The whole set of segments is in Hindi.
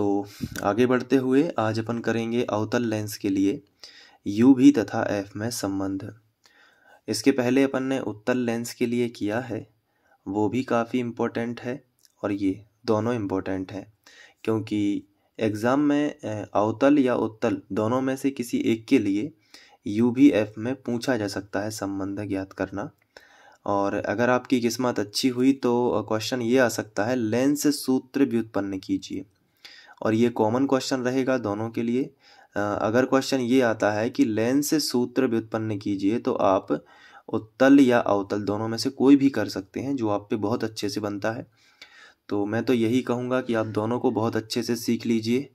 तो आगे बढ़ते हुए आज अपन करेंगे अवतल लेंस के लिए यू भी तथा एफ में संबंध इसके पहले अपन ने उत्तल लेंस के लिए किया है वो भी काफ़ी इम्पोर्टेंट है और ये दोनों इम्पोर्टेंट हैं क्योंकि एग्ज़ाम में अवतल या उत्तल दोनों में से किसी एक के लिए यू भी एफ में पूछा जा सकता है संबंध ज्ञात करना और अगर आपकी किस्मत अच्छी हुई तो क्वेश्चन ये आ सकता है लेंस सूत्र व्युत्पन्न कीजिए और ये कॉमन क्वेश्चन रहेगा दोनों के लिए अगर क्वेश्चन ये आता है कि लेंस से सूत्र व्युत्पन्न कीजिए तो आप उत्तल या अवतल दोनों में से कोई भी कर सकते हैं जो आप पे बहुत अच्छे से बनता है तो मैं तो यही कहूँगा कि आप दोनों को बहुत अच्छे से सीख लीजिए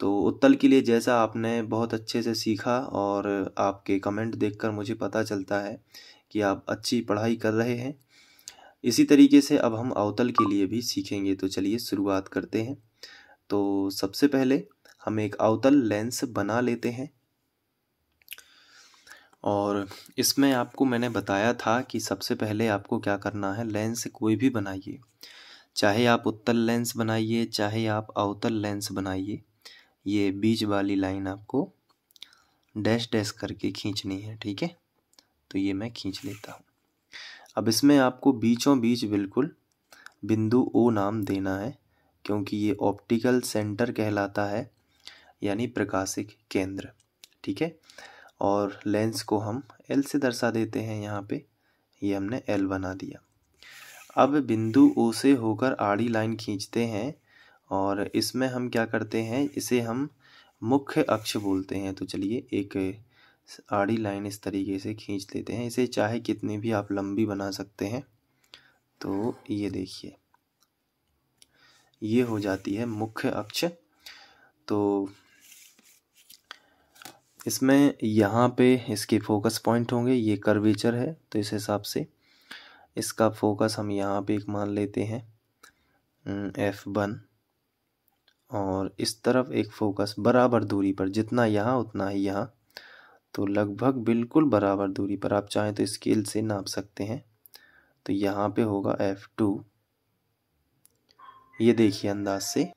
तो उत्तल के लिए जैसा आपने बहुत अच्छे से सीखा और आपके कमेंट देखकर मुझे पता चलता है कि आप अच्छी पढ़ाई कर रहे हैं इसी तरीके से अब हम अवतल के लिए भी सीखेंगे तो चलिए शुरुआत करते हैं तो सबसे पहले हम एक अवतल लेंस बना लेते हैं और इसमें आपको मैंने बताया था कि सबसे पहले आपको क्या करना है लेंस कोई भी बनाइए चाहे आप उत्तल लेंस बनाइए चाहे आप अवतल लेंस बनाइए ये बीच वाली लाइन आपको डैश डैश करके खींचनी है ठीक है तो ये मैं खींच लेता हूँ अब इसमें आपको बीचों बीच बिल्कुल बिंदु ओ नाम देना है क्योंकि ये ऑप्टिकल सेंटर कहलाता है यानी प्रकाशिक केंद्र ठीक है और लेंस को हम एल से दर्शा देते हैं यहाँ पे ये हमने एल बना दिया अब बिंदु ओ से होकर आड़ी लाइन खींचते हैं और इसमें हम क्या करते हैं इसे हम मुख्य अक्ष बोलते हैं तो चलिए एक आड़ी लाइन इस तरीके से खींच लेते हैं इसे चाहे कितनी भी आप लंबी बना सकते हैं तो ये देखिए ये हो जाती है मुख्य अक्ष तो इसमें यहाँ पे इसके फोकस पॉइंट होंगे ये कर्वेचर है तो इस हिसाब से इसका फोकस हम यहाँ पे एक मान लेते हैं एफ हम्म, वन और इस तरफ एक फोकस बराबर दूरी पर जितना यहाँ उतना ही यहाँ तो लगभग बिल्कुल बराबर दूरी पर आप चाहें तो स्केल से नाप सकते हैं तो यहाँ पे होगा एफ़ टू ये देखिए अंदाज से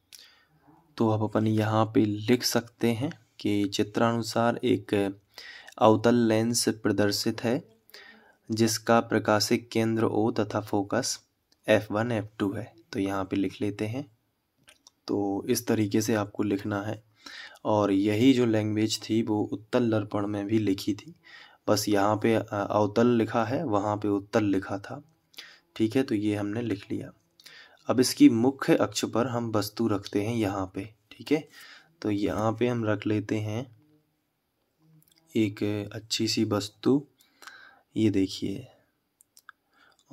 तो आप अपन यहाँ पे लिख सकते हैं कि चित्रानुसार एक अवतल लेंस प्रदर्शित है जिसका प्रकाशिक केंद्र ओ तथा focus F one F two है तो यहाँ पे लिख लेते हैं तो इस तरीके से आपको लिखना है और यही जो लैंग्वेज थी वो उत्तल दर्पण में भी लिखी थी बस यहाँ पे अवतल लिखा है वहाँ पे उत्तल लिखा था ठीक है तो ये हमने लिख लिया अब इसकी मुख्य अक्ष पर हम वस्तु रखते हैं यहाँ पे ठीक है तो यहाँ पे हम रख लेते हैं एक अच्छी सी वस्तु ये देखिए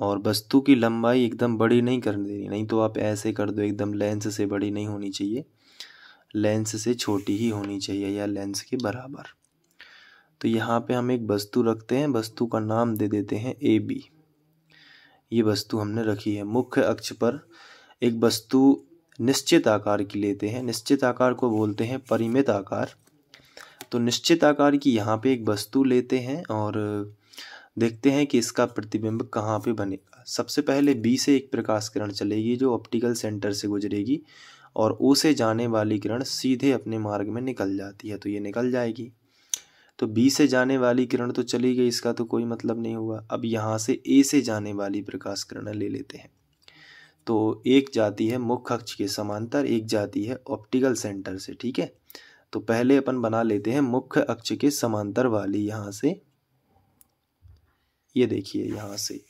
और वस्तु की लंबाई एकदम बड़ी नहीं कर देनी नहीं तो आप ऐसे कर दो एकदम लेंस से बड़ी नहीं होनी चाहिए लेंस से छोटी ही होनी चाहिए या लेंस के बराबर तो यहाँ पे हम एक वस्तु रखते हैं वस्तु का नाम दे देते हैं ए बी ये वस्तु हमने रखी है मुख्य अक्ष पर एक वस्तु निश्चित आकार की लेते हैं निश्चित आकार को बोलते हैं परिमित आकार तो निश्चित आकार की यहाँ पे एक वस्तु लेते हैं और देखते हैं कि इसका प्रतिबिंब कहाँ पे बनेगा सबसे पहले बी से एक प्रकाश किरण चलेगी जो ऑप्टिकल सेंटर से गुजरेगी और ओ से जाने वाली किरण सीधे अपने मार्ग में निकल जाती है तो ये निकल जाएगी तो बी से जाने वाली किरण तो चली गई इसका तो कोई मतलब नहीं हुआ अब यहाँ से ए से जाने वाली प्रकाश किरण ले लेते हैं तो एक जाती है मुख्य अक्ष के समांतर एक जाती है ऑप्टिकल सेंटर से ठीक है तो पहले अपन बना लेते हैं मुख्य अक्ष के समांतर वाली यहाँ से ये देखिए यहाँ से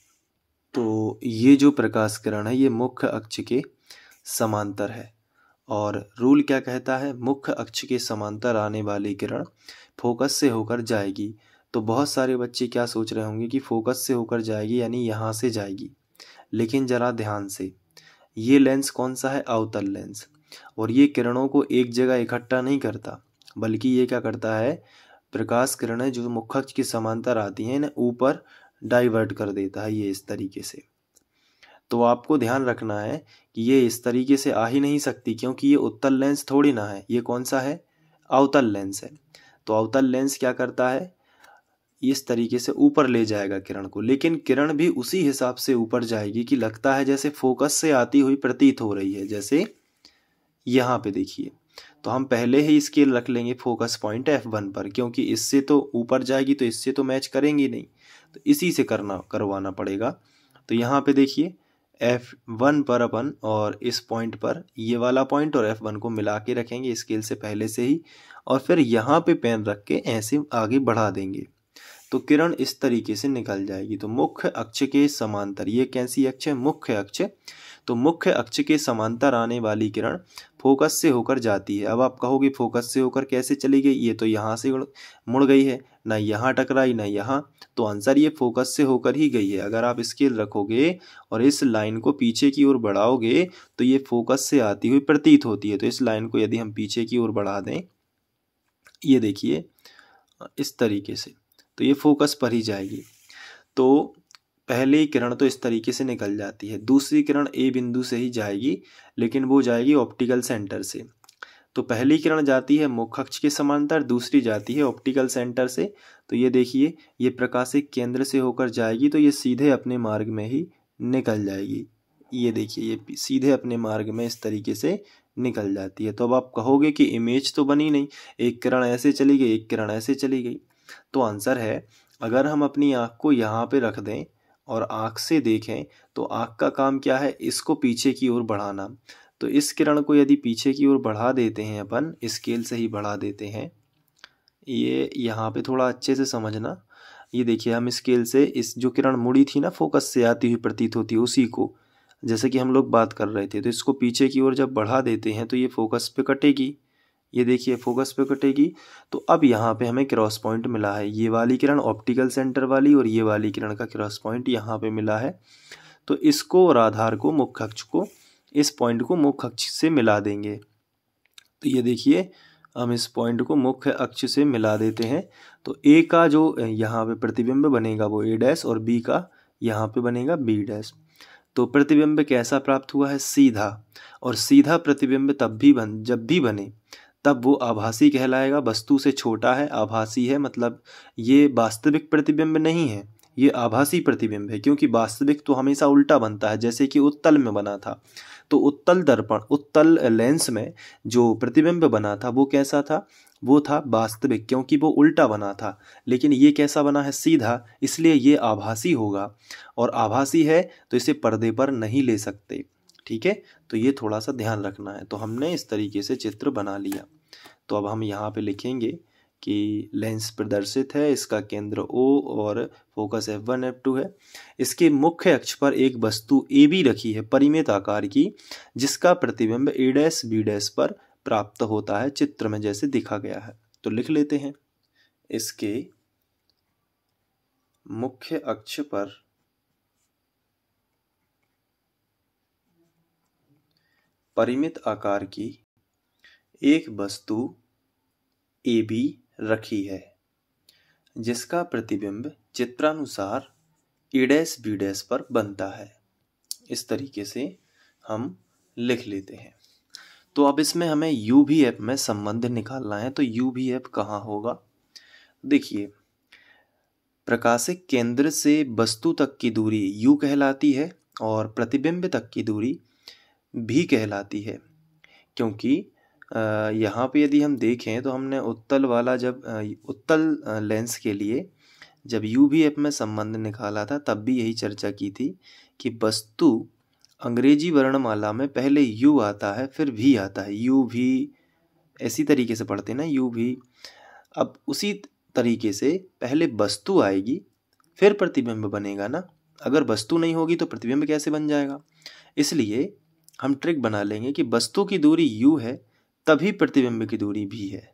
तो ये जो प्रकाश किरण है ये मुख्य अक्ष के समांतर है और रूल क्या कहता है मुख्य अक्ष के समांतर आने वाली किरण फोकस से होकर जाएगी तो बहुत सारे बच्चे क्या सोच रहे होंगे कि फोकस से होकर जाएगी यानी यहाँ से जाएगी लेकिन ज़रा ध्यान से ये लेंस कौन सा है अवतल लेंस और ये किरणों को एक जगह इकट्ठा नहीं करता बल्कि ये क्या करता है प्रकाश किरणें जो मुख्य अक्ष के समांतर आती हैं इन्हें ऊपर डाइवर्ट कर देता है ये इस तरीके से तो आपको ध्यान रखना है कि ये इस तरीके से आ ही नहीं सकती क्योंकि ये उत्तल लेंस थोड़ी ना है ये कौन सा है अवतल लेंस है तो अवतल लेंस क्या करता है इस तरीके से ऊपर ले जाएगा किरण को लेकिन किरण भी उसी हिसाब से ऊपर जाएगी कि लगता है जैसे फोकस से आती हुई प्रतीत हो रही है जैसे यहाँ पे देखिए तो हम पहले ही स्केल रख लेंगे फोकस पॉइंट एफ वन पर क्योंकि इससे तो ऊपर जाएगी तो इससे तो मैच करेंगी नहीं तो इसी से करना करवाना पड़ेगा तो यहाँ पे देखिए एफ वन पर अपन और इस पॉइंट पर ये वाला पॉइंट और एफ वन को मिला के रखेंगे स्केल से पहले से ही और फिर यहाँ पे पेन रख के ऐसे आगे बढ़ा देंगे तो किरण इस तरीके से निकल जाएगी तो मुख्य अक्ष के समांतर ये कैसी अक्ष है मुख्य अक्ष तो मुख्य अक्ष के समांतर आने वाली किरण फोकस से होकर जाती है अब आप कहोगे फोकस से होकर कैसे चली गई ये तो यहाँ से मुड़ गई है ना यहाँ टकराई ना यहाँ तो आंसर ये फोकस से होकर ही गई है अगर आप स्केल रखोगे और इस लाइन को पीछे की ओर बढ़ाओगे तो ये फोकस से आती हुई प्रतीत होती है तो इस लाइन को यदि हम पीछे की ओर बढ़ा दें ये देखिए इस तरीके से तो ये फोकस पर ही जाएगी तो पहली किरण तो इस तरीके से निकल जाती है दूसरी किरण ए बिंदु से ही जाएगी लेकिन वो जाएगी ऑप्टिकल सेंटर से तो पहली किरण जाती है मुख्य अक्ष के समांतर दूसरी जाती है ऑप्टिकल सेंटर से तो ये देखिए ये प्रकाशिक केंद्र से होकर जाएगी तो ये सीधे अपने मार्ग में ही निकल जाएगी ये देखिए ये सीधे अपने मार्ग में इस तरीके से निकल जाती है तो अब आप कहोगे कि इमेज तो बनी नहीं एक किरण ऐसे चली गई एक किरण ऐसे चली गई तो आंसर है अगर हम अपनी आँख को यहाँ पर रख दें और आँख से देखें तो आँख का काम क्या है इसको पीछे की ओर बढ़ाना तो इस किरण को यदि पीछे की ओर बढ़ा देते हैं अपन स्केल से ही बढ़ा देते हैं ये यहाँ पे थोड़ा अच्छे से समझना ये देखिए हम स्केल से इस जो किरण मुड़ी थी ना फोकस से आती हुई प्रतीत होती है उसी को जैसे कि हम लोग बात कर रहे थे तो इसको पीछे की ओर जब बढ़ा देते हैं तो ये फोकस पे कटेगी ये देखिए फोकस पे कटेगी तो अब यहाँ पे हमें क्रॉस पॉइंट मिला है ये वाली किरण ऑप्टिकल सेंटर वाली और ये वाली किरण का क्रॉस पॉइंट यहाँ पे मिला है तो इसको और आधार को मुख्य अक्ष को इस पॉइंट को मुख्य अक्ष से मिला देंगे तो ये देखिए हम इस पॉइंट को मुख्य अक्ष से मिला देते हैं तो ए का जो यहाँ पे प्रतिबिंब बनेगा वो ए डैश और बी का यहाँ पे बनेगा बी डैश तो प्रतिबिंब कैसा प्राप्त हुआ है सीधा और सीधा प्रतिबिंब तब भी बन जब भी बने तब वो आभासी कहलाएगा वस्तु से छोटा है आभासी है मतलब ये वास्तविक प्रतिबिंब नहीं है ये आभासी प्रतिबिंब है क्योंकि वास्तविक तो हमेशा उल्टा बनता है जैसे कि उत्तल में बना था तो उत्तल दर्पण उत्तल लेंस में जो प्रतिबिंब बना था वो कैसा था वो था वास्तविक क्योंकि वो उल्टा बना था लेकिन ये कैसा बना है सीधा इसलिए ये आभासी होगा और आभासी है तो इसे पर्दे पर नहीं ले सकते ठीक है तो ये थोड़ा सा ध्यान रखना है तो हमने इस तरीके से चित्र बना लिया तो अब हम यहाँ पे लिखेंगे कि लेंस प्रदर्शित है इसका केंद्र ओ और फोकस एफ टू है इसके मुख्य अक्ष पर एक वस्तु ए बी रखी है परिमित आकार की जिसका प्रतिबिंब ए डैस बी डैस पर प्राप्त होता है चित्र में जैसे दिखा गया है तो लिख लेते हैं इसके मुख्य अक्ष पर परिमित आकार की एक वस्तु ए बी रखी है जिसका प्रतिबिंब चित्रानुसार ईडेस बीडेस पर बनता है इस तरीके से हम लिख लेते हैं तो अब इसमें हमें यू भी एफ में संबंध निकालना है तो यू भी एफ कहाँ होगा देखिए प्रकाशिक केंद्र से वस्तु तक की दूरी यू कहलाती है और प्रतिबिंब तक की दूरी भी कहलाती है क्योंकि यहाँ पे यदि हम देखें तो हमने उत्तल वाला जब उत्तल लेंस के लिए जब यू भी एफ में संबंध निकाला था तब भी यही चर्चा की थी कि वस्तु अंग्रेजी वर्णमाला में पहले यू आता है फिर भी आता है यू भी ऐसी तरीके से पढ़ते ना यू भी अब उसी तरीके से पहले वस्तु आएगी फिर प्रतिबिंब बनेगा ना अगर वस्तु नहीं होगी तो प्रतिबिंब कैसे बन जाएगा इसलिए हम ट्रिक बना लेंगे कि वस्तु की दूरी u है तभी प्रतिबिंब की दूरी भी है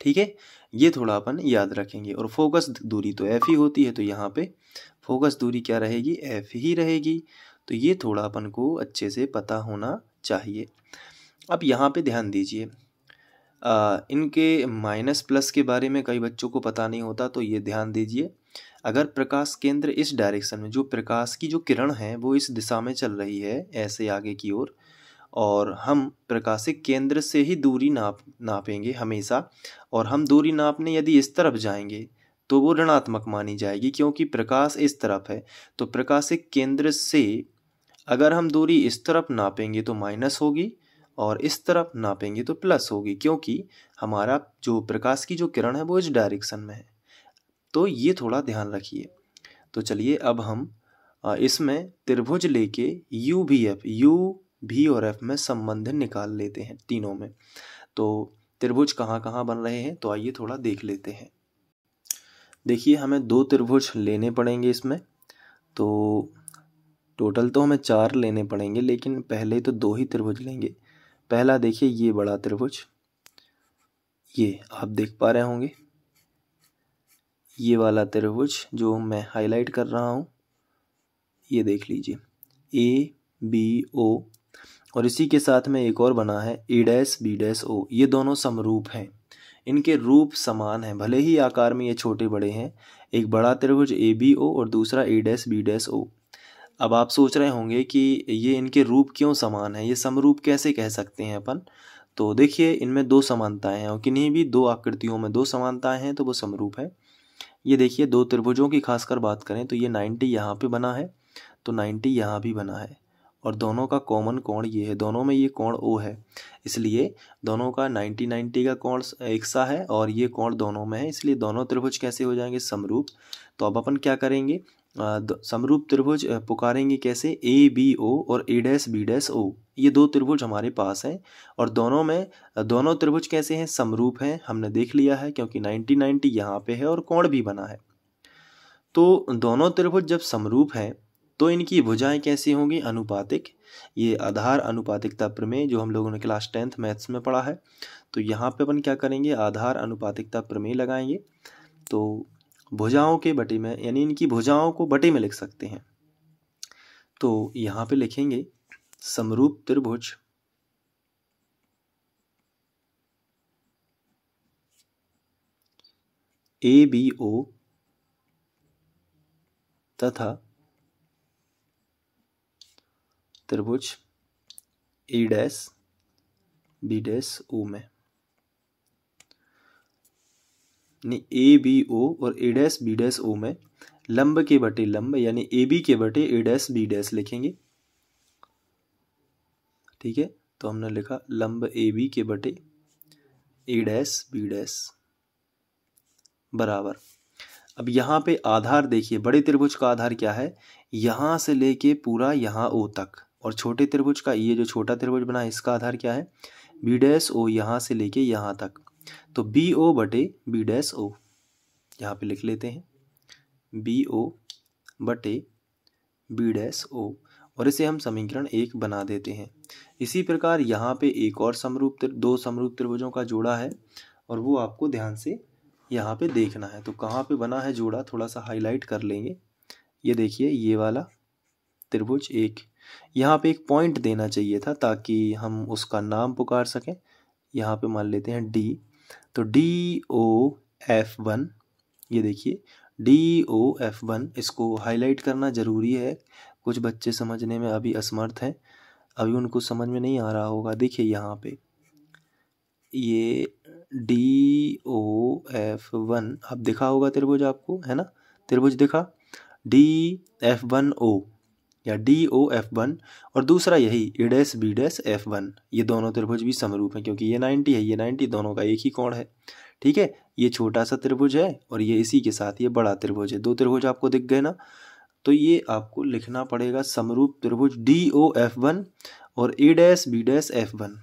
ठीक है ये थोड़ा अपन याद रखेंगे और फोकस दूरी तो एफ ही होती है तो यहाँ पे फोकस दूरी क्या रहेगी एफ ही रहेगी तो ये थोड़ा अपन को अच्छे से पता होना चाहिए अब यहाँ पे ध्यान दीजिए इनके माइनस प्लस के बारे में कई बच्चों को पता नहीं होता तो ये ध्यान दीजिए अगर प्रकाश केंद्र इस डायरेक्शन में जो प्रकाश की जो किरण है वो इस दिशा में चल रही है ऐसे आगे की ओर और, हम प्रकाशिक केंद्र से ही दूरी नाप नापेंगे हमेशा और हम दूरी नापने यदि इस तरफ जाएंगे तो वो ऋणात्मक मानी जाएगी क्योंकि प्रकाश इस तरफ है तो प्रकाशिक केंद्र से अगर हम दूरी इस तरफ नापेंगे तो माइनस होगी और इस तरफ नापेंगे तो प्लस होगी क्योंकि हमारा जो प्रकाश की जो किरण है वो इस डायरेक्शन में है तो ये थोड़ा ध्यान रखिए तो चलिए अब हम इसमें त्रिभुज लेके यू भी एफ यू भी और एफ में संबंध निकाल लेते हैं तीनों में तो त्रिभुज कहाँ कहाँ बन रहे हैं तो आइए थोड़ा देख लेते हैं देखिए हमें दो त्रिभुज लेने पड़ेंगे इसमें तो टोटल तो हमें चार लेने पड़ेंगे लेकिन पहले तो दो ही त्रिभुज लेंगे पहला देखिए ये बड़ा त्रिभुज ये आप देख पा रहे होंगे ये वाला त्रिभुज जो मैं हाईलाइट कर रहा हूँ ये देख लीजिए ए बी ओ और इसी के साथ में एक और बना है A dash B dash O ये दोनों समरूप हैं इनके रूप समान हैं भले ही आकार में ये छोटे बड़े हैं एक बड़ा त्रिभुज ए बी ओ और दूसरा A dash B dash O अब आप सोच रहे होंगे कि ये इनके रूप क्यों समान है ये समरूप कैसे कह सकते हैं अपन तो देखिए इनमें दो समानताएं हैं और किन्हीं भी दो आकृतियों में दो समानताएं हैं तो वो समरूप है ये देखिए दो त्रिभुजों की खासकर बात करें तो ये नाइन्टी यहाँ पे बना है तो नाइन्टी यहाँ भी बना है और दोनों का कॉमन कोण ये है दोनों में ये कोण ओ है इसलिए दोनों का नाइन्टी नाइन्टी का कोण एक सा है और ये कोण दोनों में है इसलिए दोनों त्रिभुज कैसे हो जाएंगे समरूप तो अब अपन क्या करेंगे समरूप त्रिभुज पुकारेंगे कैसे ए बी ओ और A dash B dash O ये दो त्रिभुज हमारे पास हैं और दोनों में दोनों त्रिभुज कैसे हैं समरूप हैं हमने देख लिया है क्योंकि नाइन्टी नाइन्टी यहाँ पे है और कोण भी बना है तो दोनों त्रिभुज जब समरूप हैं तो इनकी भुजाएं कैसी होंगी अनुपातिक ये आधार अनुपातिकता प्रमेय जो हम लोगों ने क्लास टेंथ मैथ्स में पढ़ा है तो यहाँ पे अपन क्या करेंगे आधार अनुपातिकता प्रमेय लगाएंगे तो भुजाओं के बटे में यानी इनकी भुजाओं को बटे में लिख सकते हैं तो यहां पे लिखेंगे समरूप त्रिभुज ए बी ओ तथा त्रिभुज E dash B dash O में यानी ए बी ओ और A dash B dash O में लंब के बटे लंब यानी ए बी के बटे ए डैस बी डैस लिखेंगे ठीक है तो हमने लिखा लंब ए बी के बटे ए डैस बी डैस बराबर अब यहाँ पे आधार देखिए बड़े त्रिभुज का आधार क्या है यहाँ से लेके पूरा यहाँ ओ तक और छोटे त्रिभुज का ये जो छोटा त्रिभुज बना इसका आधार क्या है बी डैस ओ यहाँ से लेके यहाँ तक तो बी ओ बटे बी डैश ओ यहाँ पे लिख लेते हैं बी ओ बटे बी डैश ओ और इसे हम समीकरण एक बना देते हैं इसी प्रकार यहाँ पे एक और समरूप दो समरूप त्रिभुजों का जोड़ा है और वो आपको ध्यान से यहाँ पे देखना है तो कहाँ पे बना है जोड़ा थोड़ा सा हाईलाइट कर लेंगे ये देखिए ये वाला त्रिभुज एक यहाँ पे एक पॉइंट देना चाहिए था ताकि हम उसका नाम पुकार सकें यहाँ पे मान लेते हैं डी तो डी ओ एफ वन ये देखिए डी ओ एफ वन इसको हाईलाइट करना ज़रूरी है कुछ बच्चे समझने में अभी असमर्थ हैं अभी उनको समझ में नहीं आ रहा होगा देखिए यहाँ पे ये डी ओ एफ वन अब दिखा होगा त्रिभुज आपको है ना त्रिभुज दिखा डी एफ वन ओ या डी ओ एफ वन और दूसरा यही dash B dash F one ये दोनों त्रिभुज भी समरूप हैं क्योंकि ये नाइन्टी है ये नाइन्टी दोनों का एक ही कोण है ठीक है ये छोटा सा त्रिभुज है और ये इसी के साथ ये बड़ा त्रिभुज है दो त्रिभुज आपको दिख गए ना तो ये आपको लिखना पड़ेगा समरूप त्रिभुज डी ओ एफ वन और A dash B dash F one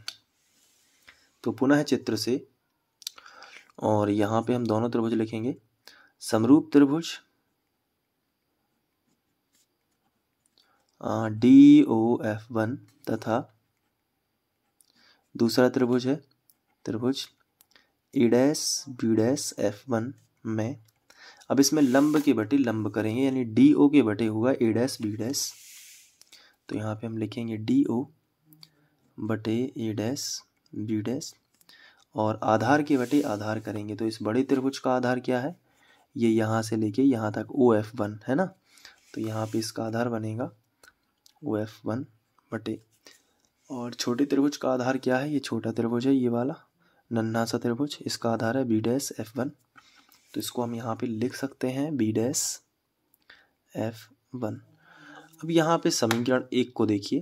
तो पुनः चित्र से और यहाँ पे हम दोनों त्रिभुज लिखेंगे समरूप त्रिभुज डी ओ एफ वन तथा दूसरा त्रिभुज है त्रिभुज E dash B dash F one में अब इसमें लंब के बटे लंब करेंगे यानी डी ओ के बटे होगा ए डैस बी डैस तो यहाँ पे हम लिखेंगे डी ओ बटे ए डैस बी डैस और आधार के बटे आधार करेंगे तो इस बड़े त्रिभुज का आधार क्या है ये यहाँ से लेके यहाँ तक ओ एफ वन है ना तो यहाँ पे इसका आधार बनेगा ओ एफ वन बटे और छोटे त्रिभुज का आधार क्या है ये छोटा त्रिभुज है ये वाला नन्हा सा त्रिभुज इसका आधार है बी डैस एफ वन तो इसको हम यहाँ पे लिख सकते हैं बी डैस एफ वन अब यहाँ पे समीकरण एक को देखिए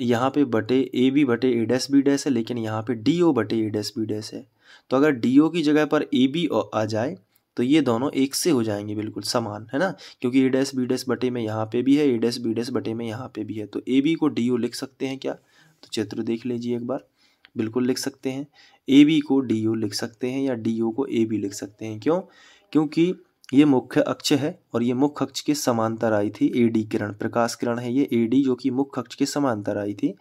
यहाँ पे बटे ए बी बटे ए डैस बी डैस है लेकिन यहाँ पे डी ओ बटे ए डैस बी डैस है तो अगर डी ओ की जगह पर ए बी आ जाए तो ये दोनों एक से हो जाएंगे बिल्कुल समान है ना क्योंकि ए डैस बी डैस बटे में यहाँ पे भी है ए डैस बी डैस बटे में यहाँ पे भी है तो ए बी को डी ओ लिख सकते हैं क्या तो चित्र देख लीजिए एक बार बिल्कुल लिख सकते हैं ए बी को डी ओ लिख सकते हैं या डी ओ को ए बी लिख सकते हैं क्यों क्योंकि ये मुख्य अक्ष है और ये मुख्य अक्ष के समांतर आई थी एडी किरण प्रकाश किरण है ये एडी जो कि मुख्य अक्ष के समांतर आई थी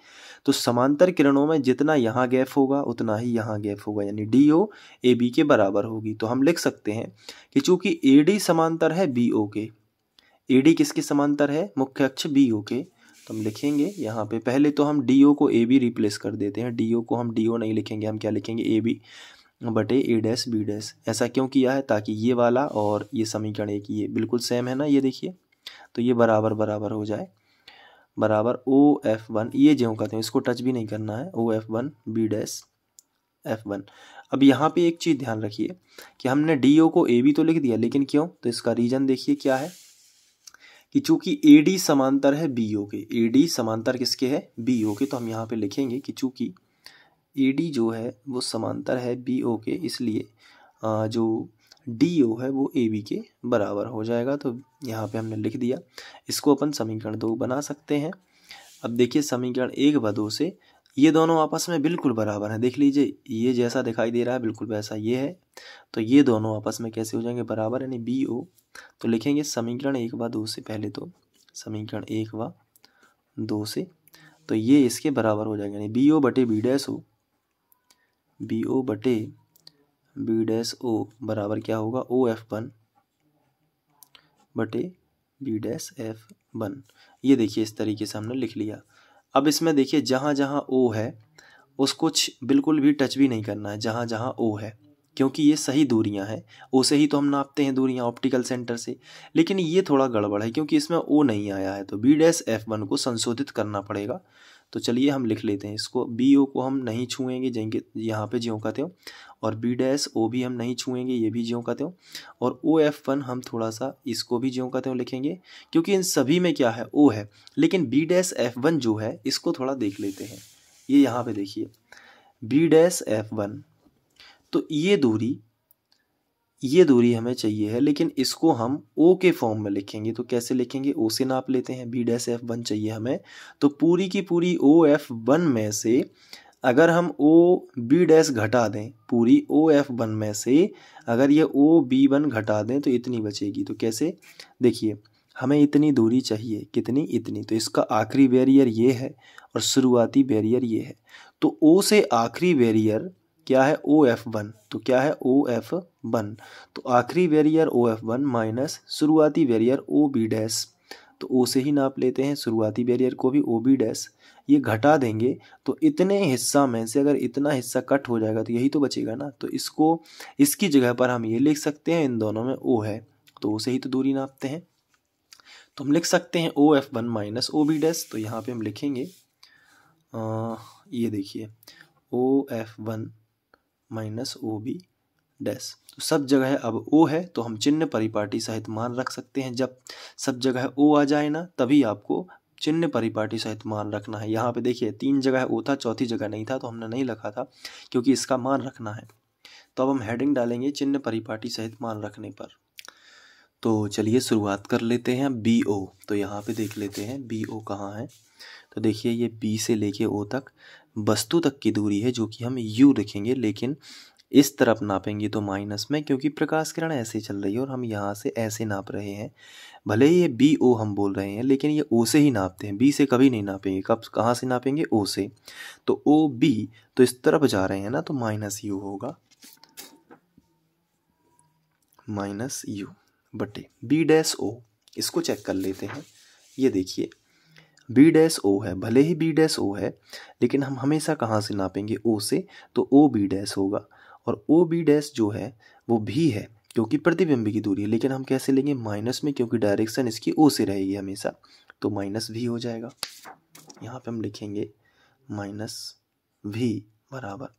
तो समांतर किरणों में जितना यहाँ गैप होगा उतना ही यहाँ गैप होगा यानी डी ओ ए बी के बराबर होगी तो हम लिख सकते हैं कि चूंकि ए डी समांतर है बी ओ के ए डी किसके समांतर है मुख्य अक्ष बी ओ के तो हम लिखेंगे यहाँ पे पहले तो हम डी ओ को ए बी रिप्लेस कर देते हैं डी ओ को हम डी ओ नहीं लिखेंगे हम क्या लिखेंगे ए बी बटे ए डैस बी डैस ऐसा क्यों किया है ताकि ये वाला और ये समीकरण एक ये बिल्कुल सेम है ना ये देखिए तो ये बराबर बराबर हो जाए बराबर ओ एफ वन ये जो कहते हैं इसको टच भी नहीं करना है O F one B dash F one अब यहाँ पे एक चीज़ ध्यान रखिए कि हमने डी ओ को ए बी तो लिख दिया लेकिन क्यों तो इसका रीजन देखिए क्या है कि चूंकि ए डी समांतर है बी ओ के ए डी समांतर किसके है बी ओ के तो हम यहाँ पे लिखेंगे कि चूंकि ए डी जो है वो समांतर है बी ओ के इसलिए जो डी ओ है वो ए बी के बराबर हो जाएगा तो यहाँ पे हमने लिख दिया इसको अपन समीकरण दो बना सकते हैं अब देखिए समीकरण एक व दो से ये दोनों आपस में बिल्कुल बराबर हैं देख लीजिए ये जैसा दिखाई दे रहा है बिल्कुल वैसा ये है तो ये दोनों आपस में कैसे हो जाएंगे बराबर यानी बी ओ तो लिखेंगे समीकरण एक व दो से पहले तो समीकरण एक व दो से तो ये इसके बराबर हो जाएगा यानी बी ओ बटे B dash O B O बटे बी डैस ओ बराबर क्या होगा ओ एफ वन बटे बी डैस एफ वन ये देखिए इस तरीके से हमने लिख लिया अब इसमें देखिए जहाँ जहाँ ओ है उसको बिल्कुल भी टच भी नहीं करना है जहाँ जहाँ ओ है क्योंकि ये सही दूरियां हैं ओ से ही तो हम नापते हैं दूरियां ऑप्टिकल सेंटर से लेकिन ये थोड़ा गड़बड़ है क्योंकि इसमें ओ नहीं आया है तो बी डैस एफ वन को संशोधित करना पड़ेगा तो चलिए हम लिख लेते हैं इसको बी ओ को हम नहीं छूएंगे जेंगे यहाँ पे ज्यों का त्यों और बी डैस ओ भी हम नहीं छूएंगे ये भी ज्यों का त्यों और ओ एफ वन हम थोड़ा सा इसको भी ज्यों का त्यों लिखेंगे क्योंकि इन सभी में क्या है ओ है लेकिन बी डैस एफ वन जो है इसको थोड़ा देख लेते हैं ये यहाँ पर देखिए बी डैस एफ वन तो ये दूरी ये दूरी हमें चाहिए है लेकिन इसको हम ओ के फॉर्म में लिखेंगे तो कैसे लिखेंगे ओ से नाप लेते हैं बी डैस एफ वन चाहिए हमें तो पूरी की पूरी ओ एफ वन में से अगर हम ओ बी डैस घटा दें पूरी ओ एफ वन में से अगर ये ओ बी वन घटा दें तो इतनी बचेगी तो कैसे देखिए हमें इतनी दूरी चाहिए कितनी इतनी तो इसका आखिरी बैरियर ये है और शुरुआती बैरियर ये है तो ओ से आखिरी बैरियर क्या है ओ एफ वन तो क्या है ओ एफ वन तो आखिरी वेरियर ओ एफ वन माइनस शुरुआती वेरियर ओ बी डैश तो ओ से ही नाप लेते हैं शुरुआती बैरियर को भी ओ बी डैश ये घटा देंगे तो इतने हिस्सा में से अगर इतना हिस्सा कट हो जाएगा तो यही तो बचेगा ना तो इसको इसकी जगह पर हम ये लिख सकते हैं इन दोनों में ओ है तो ओ से ही तो दूरी नापते हैं तो हम लिख सकते हैं O F one minus O B dash तो यहाँ पे हम लिखेंगे आ, ये देखिए O F one minus O B dash तो सब जगह अब ओ है तो हम चिन्ह परिपाटी सहित मान रख सकते हैं जब सब जगह ओ आ जाए ना तभी आपको चिन्ह परिपाटी सहित मान रखना है यहाँ पे देखिए तीन जगह ओ था चौथी जगह नहीं था तो हमने नहीं रखा था क्योंकि इसका मान रखना है तो अब हम हेडिंग डालेंगे चिन्ह परिपाटी सहित मान रखने पर तो चलिए शुरुआत कर लेते हैं बी ओ तो यहाँ पे देख लेते हैं बी ओ कहाँ है तो देखिए ये पी से लेके ओ तक वस्तु तक की दूरी है जो कि हम यू लिखेंगे लेकिन इस तरफ नापेंगे तो माइनस में क्योंकि प्रकाश किरण ऐसे चल रही है और हम यहाँ से ऐसे नाप रहे हैं भले ही ये बी ओ हम बोल रहे हैं लेकिन ये ओ से ही नापते हैं बी से कभी नहीं नापेंगे कब कहाँ से नापेंगे ओ से तो ओ बी तो इस तरफ जा रहे हैं ना तो माइनस यू होगा माइनस यू बटे बी डैश ओ इसको चेक कर लेते हैं ये देखिए बी डैस ओ है भले ही बी डैस ओ है लेकिन हम हमेशा कहाँ से नापेंगे ओ से तो ओ बी डैस होगा और ओ बी डैस जो है वो भी है क्योंकि प्रतिबिंब की दूरी है लेकिन हम कैसे लेंगे माइनस में क्योंकि डायरेक्शन इसकी ओ से रहेगी हमेशा तो माइनस भी हो जाएगा यहाँ पे हम लिखेंगे माइनस भी बराबर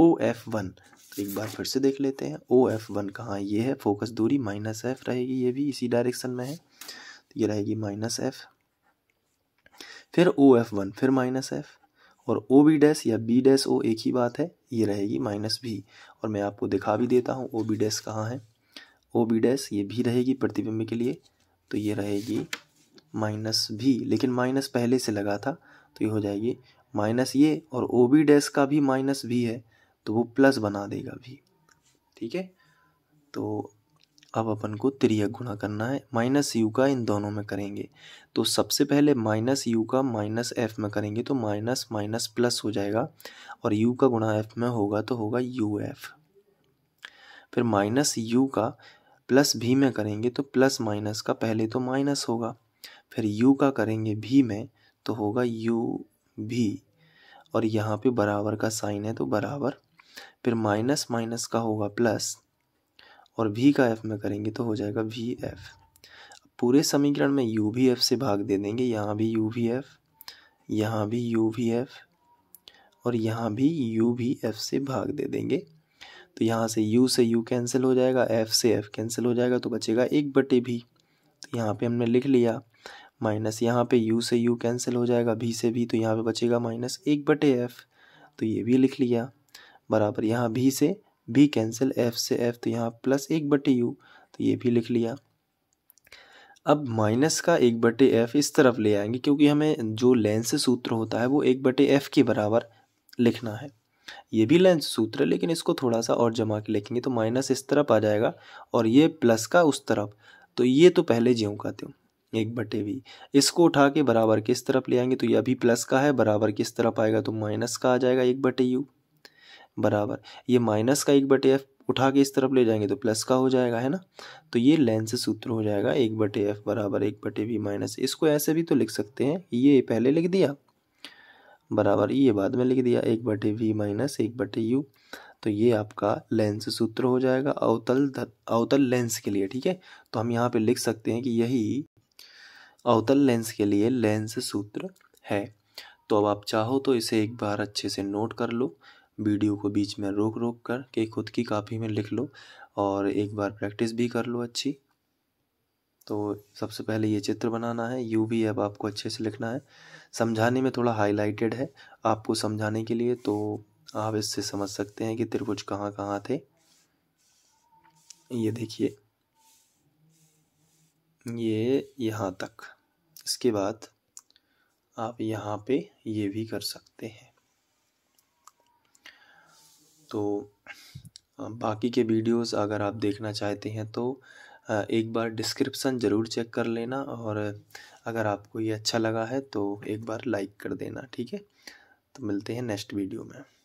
ओ एफ वन एक बार फिर से देख लेते हैं ओ एफ वन कहाँ ये है फोकस दूरी माइनस एफ रहेगी ये भी इसी डायरेक्शन में है तो ये रहेगी माइनस एफ़ फिर ओ एफ वन फिर माइनस एफ और ओ बी डैस या बी डैस ओ एक ही बात है ये रहेगी माइनस भी और मैं आपको दिखा भी देता हूँ ओ बी डैस कहाँ है ओ बी डैस ये भी रहेगी प्रतिबिंब के लिए तो ये रहेगी माइनस भी लेकिन माइनस पहले से लगा था तो ये हो जाएगी माइनस ये और ओ बी डैस का भी माइनस भी है तो वो प्लस बना देगा भी ठीक है तो अब अपन को त्रियक गुणा करना है माइनस यू का इन दोनों में करेंगे तो सबसे पहले माइनस यू का माइनस एफ में करेंगे तो माइनस माइनस प्लस हो जाएगा और यू का गुणा एफ में होगा तो होगा यू एफ फिर माइनस यू का प्लस भी में करेंगे तो प्लस माइनस का पहले तो माइनस होगा फिर यू का करेंगे भी में तो होगा यू भी और यहाँ पे बराबर का साइन है तो बराबर फिर माइनस माइनस का होगा प्लस और भी का एफ में करेंगे तो हो जाएगा वी एफ पूरे समीकरण में यू भी एफ से भाग दे देंगे यहाँ भी यू भी एफ यहाँ भी यू भी एफ और यहाँ भी यू भी एफ से भाग दे देंगे तो यहाँ से यू से यू कैंसिल हो जाएगा एफ से एफ कैंसिल हो जाएगा तो बचेगा एक बटे भी तो यहाँ पे हमने लिख लिया माइनस यहाँ पे यू से यू कैंसिल हो जाएगा भी से भी तो यहाँ पे बचेगा माइनस एक बटे एफ तो ये भी लिख लिया बराबर यहाँ भी से बी कैंसिल एफ से एफ तो यहाँ प्लस एक बटे यू तो ये भी लिख लिया अब माइनस का एक बटे एफ इस तरफ ले आएंगे क्योंकि हमें जो लेंस सूत्र होता है वो एक बटे एफ के बराबर लिखना है ये भी लेंस सूत्र है लेकिन इसको थोड़ा सा और जमा के लिखेंगे तो माइनस इस तरफ आ जाएगा और ये प्लस का उस तरफ तो ये तो पहले ज्यों का त्यों एक बटे वी इसको उठा के बराबर किस तरफ ले आएंगे तो ये अभी प्लस का है बराबर किस तरफ आएगा तो माइनस का आ जाएगा एक बटे यू बराबर ये माइनस का एक बटे एफ उठा के इस तरफ ले जाएंगे तो प्लस का हो जाएगा है ना तो ये लेंस सूत्र हो जाएगा एक बटे एफ बराबर एक बटे वी माइनस इसको ऐसे भी तो लिख सकते हैं ये पहले लिख दिया बराबर ये बाद में लिख दिया एक बटे वी माइनस एक बटे यू तो ये आपका लेंस सूत्र हो जाएगा अवतल अवतल लेंस के लिए ठीक है तो हम यहाँ पर लिख सकते हैं कि यही अवतल लेंस के लिए लेंस सूत्र है तो अब आप चाहो तो इसे एक बार अच्छे से नोट कर लो वीडियो को बीच में रोक रोक कर के खुद की कापी में लिख लो और एक बार प्रैक्टिस भी कर लो अच्छी तो सबसे पहले ये चित्र बनाना है यू भी अब आपको अच्छे से लिखना है समझाने में थोड़ा हाईलाइटेड है आपको समझाने के लिए तो आप इससे समझ सकते हैं कि त्रिभुज कहाँ कहाँ थे ये देखिए ये यहाँ तक इसके बाद आप यहाँ पे ये भी कर सकते हैं तो बाकी के वीडियोस अगर आप देखना चाहते हैं तो एक बार डिस्क्रिप्सन ज़रूर चेक कर लेना और अगर आपको ये अच्छा लगा है तो एक बार लाइक कर देना ठीक है तो मिलते हैं नेक्स्ट वीडियो में